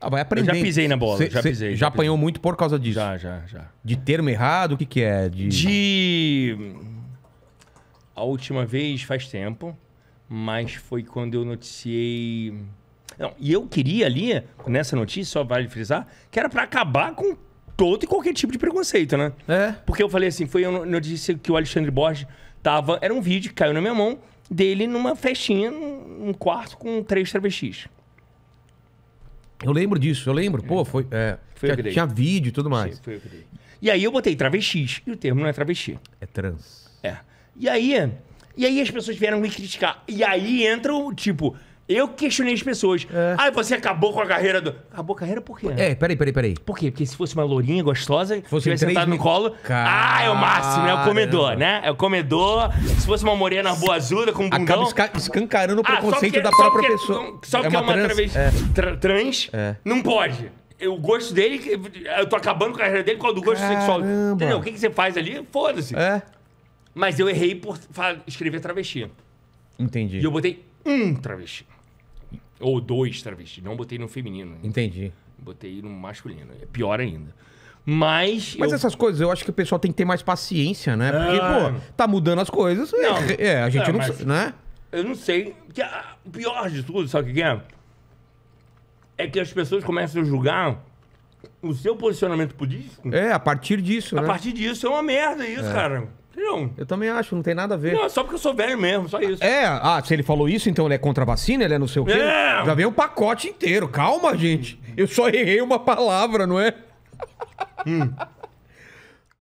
Ah, vai aprender. Eu já pisei na bola, cê, já pisei. Já, já apanhou pisei. muito por causa disso? Já, já, já. De termo errado, o que que é? De... de... A última vez faz tempo, mas foi quando eu noticiei... Não, e eu queria ali, nessa notícia, só vale frisar, que era para acabar com todo e qualquer tipo de preconceito, né? É. Porque eu falei assim, foi eu notícia que o Alexandre Borges tava... Era um vídeo que caiu na minha mão dele numa festinha, num quarto com três travestis. Eu lembro disso, eu lembro. Pô, é. foi. É, foi tinha, tinha vídeo e tudo mais. Sim, foi eu E aí eu botei travestis, e o termo não é travesti. É trans. É. E aí, e aí as pessoas vieram me criticar. E aí entra o tipo, eu questionei as pessoas. É. Ah, você acabou com a carreira do. Acabou a carreira por quê? É, peraí, peraí, peraí. Por quê? Porque se fosse uma lourinha gostosa, você tivesse sentado mil... no colo. Ah, é o máximo, é o comedor, né? É o comedor. Se fosse uma morena boa azuda com um bundão. Acaba escancarando o ah, preconceito ah, da própria pessoa. Só é porque é uma, é uma trans, é. tra trans é. não pode o gosto dele, eu tô acabando com a carreira dele com o do gosto Caramba. sexual. Entendeu? O que, que você faz ali? Foda-se. É. Mas eu errei por escrever travesti. Entendi. E eu botei um travesti. Ou dois travestis. Não botei no feminino. Entendi. Botei no masculino. É pior ainda. Mas. Mas eu... essas coisas eu acho que o pessoal tem que ter mais paciência, né? Porque, ah. pô, tá mudando as coisas. É, não. É, é a gente não. sabe, né? Eu não sei. Porque ah, o pior de tudo, sabe o que é? É que as pessoas começam a julgar o seu posicionamento político. É, a partir disso. A né? partir disso é uma merda isso, é. cara. Não. Eu também acho, não tem nada a ver. Não, só porque eu sou velho mesmo, só isso. É, ah, se ele falou isso, então ele é contra a vacina, ele é não sei o quê. É. Já veio o pacote inteiro. Calma, gente. Eu só errei uma palavra, não é? Hum.